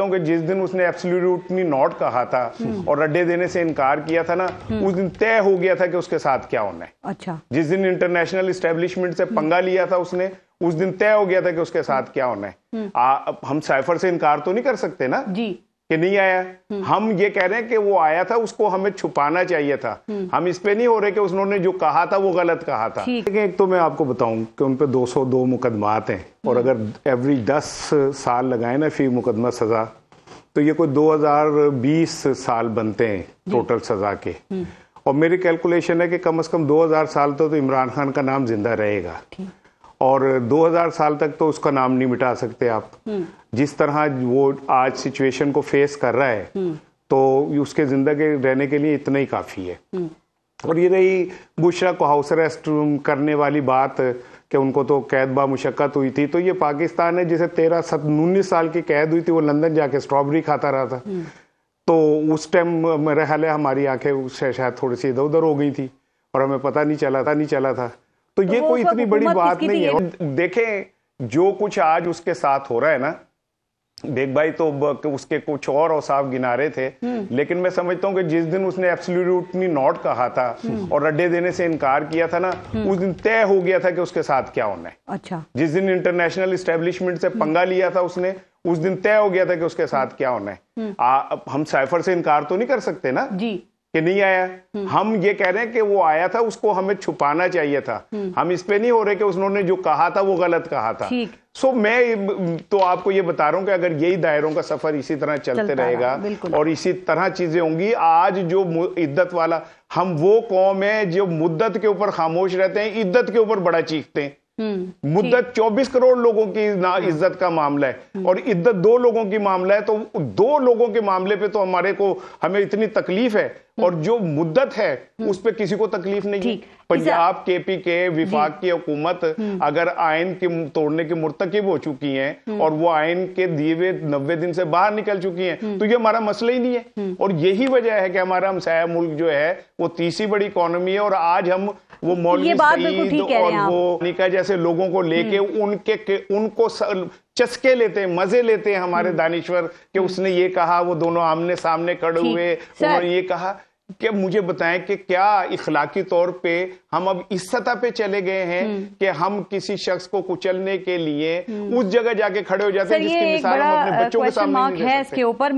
पूछता हूँ कि जिस दिन उसने एब्सोल्यूटली नॉट कहा था और अड्डे देने से इनकार किया था ना उस दिन तय हो गया था कि उसके साथ क्या होना है अच्छा जिस दिन इंटरनेशनल स्टेब्लिशमेंट से पंगा लिया था उसने उस दिन तय हो गया था कि उसके साथ क्या होना है हम्म। आ, हम साइफर से इनकार तो नहीं कर सकते ना जी कि नहीं आया हम्म। हम ये कह रहे हैं कि वो आया था उसको हमें छुपाना चाहिए था हम्म। हम इस पे नहीं हो रहे कि उन्होंने जो कहा था वो गलत कहा था लेकिन एक तो मैं आपको बताऊं कि उन पे 202 मुकदमात हैं और हम्म। अगर एवरी 10 साल लगाए ना फी मुकदमा सज़ा तो ये कोई 2020 साल बनते हैं टोटल सज़ा के और मेरी कैलकुलेशन है कि कम अज़ कम दो साल तो, तो इमरान खान का नाम जिंदा रहेगा और 2000 साल तक तो उसका नाम नहीं मिटा सकते आप हम्म। जिस तरह वो आज सिचुएशन को फेस कर रहा है हम्म। तो उसके जिंदगी रहने के लिए इतना ही काफ़ी है हम्म। और ये रही बुशरा को हाउस अरेस्ट करने वाली बात कि उनको तो कैद बा मुशक्क़त हुई थी तो ये पाकिस्तान है जिसे तेरह सत उन्नीस साल की कैद हुई थी वो लंदन जाके स्ट्रॉबेरी खाता रहा था तो उस टाइम मेरे ख्याल है हमारी आंखें उससे शायद थोड़ी सी इधर उधर हो गई थी और हमें पता नहीं चला था नहीं चला था तो ये कोई इतनी बड़ी बात नहीं है देखें जो कुछ आज उसके साथ हो रहा है ना बेग भाई तो उसके कुछ और औसाफ गिना रहे थे हम्म। लेकिन मैं समझता हूँ कि जिस दिन उसने एब्सोल्यूटली नॉट कहा था हम्म। और रड्डे देने से इनकार किया था ना हम्म। उस दिन तय हो गया था कि उसके साथ क्या होना है अच्छा जिस दिन इंटरनेशनल स्टेब्लिशमेंट से पंगा लिया था उसने उस दिन तय हो गया था कि उसके साथ क्या होना है आ, हम साइफर से इनकार तो नहीं कर सकते ना जी कि नहीं आया हम्म। हम ये कह रहे हैं कि वो आया था उसको हमें छुपाना चाहिए था हम्म। हम इस पे नहीं हो रहे कि उन्होंने जो कहा था वो गलत कहा था सो so, मैं तो आपको ये बता रहा हूँ कि अगर यही दायरों का सफर इसी तरह चलते रहेगा और इसी तरह चीजें होंगी आज जो इद्दत वाला हम वो कौम है जो मुद्दत के ऊपर खामोश रहते हैं इद्दत के ऊपर बड़ा चीखते हैं हम्म, मुद्दत 24 करोड़ लोगों की ना हाँ। इज्जत का मामला है और इज्जत दो लोगों की मामला है तो दो लोगों के मामले पे तो हमारे को हमें इतनी तकलीफ है हम्म। और जो मुद्दत है हम्म। उस पर किसी को तकलीफ नहीं पंजाब केपी के विफाक की हुकूमत हम्म। अगर आयन के तोड़ने के मुर्तकब हो चुकी है और वो आयन के दिए हुए नब्बे दिन से बाहर निकल चुकी है तो ये हमारा मसला ही नहीं है और यही वजह है कि हमारा हमसाया मुल्क जो है वो तीसरी बड़ी इकोनॉमी है और आज हम वो मौलवी सईद और वो निका जैसे लोगों को लेके उनके उनको चस्के लेते हैं मजे लेते हैं हमारे हम्म। दानिश्वर कि हम्म। उसने ये कहा वो दोनों आमने सामने खड़े हुए उन्होंने ये कहा कि मुझे बताएं कि क्या इखलाकी तौर पे हम अब इस सतह पे चले गए हैं हम्म। कि हम किसी शख्स को कुचलने के लिए उस जगह जाके खड़े हो जाते हैं जिसकी मिसाल हम अपने बच्चों के uh, सामने है इसके ऊपर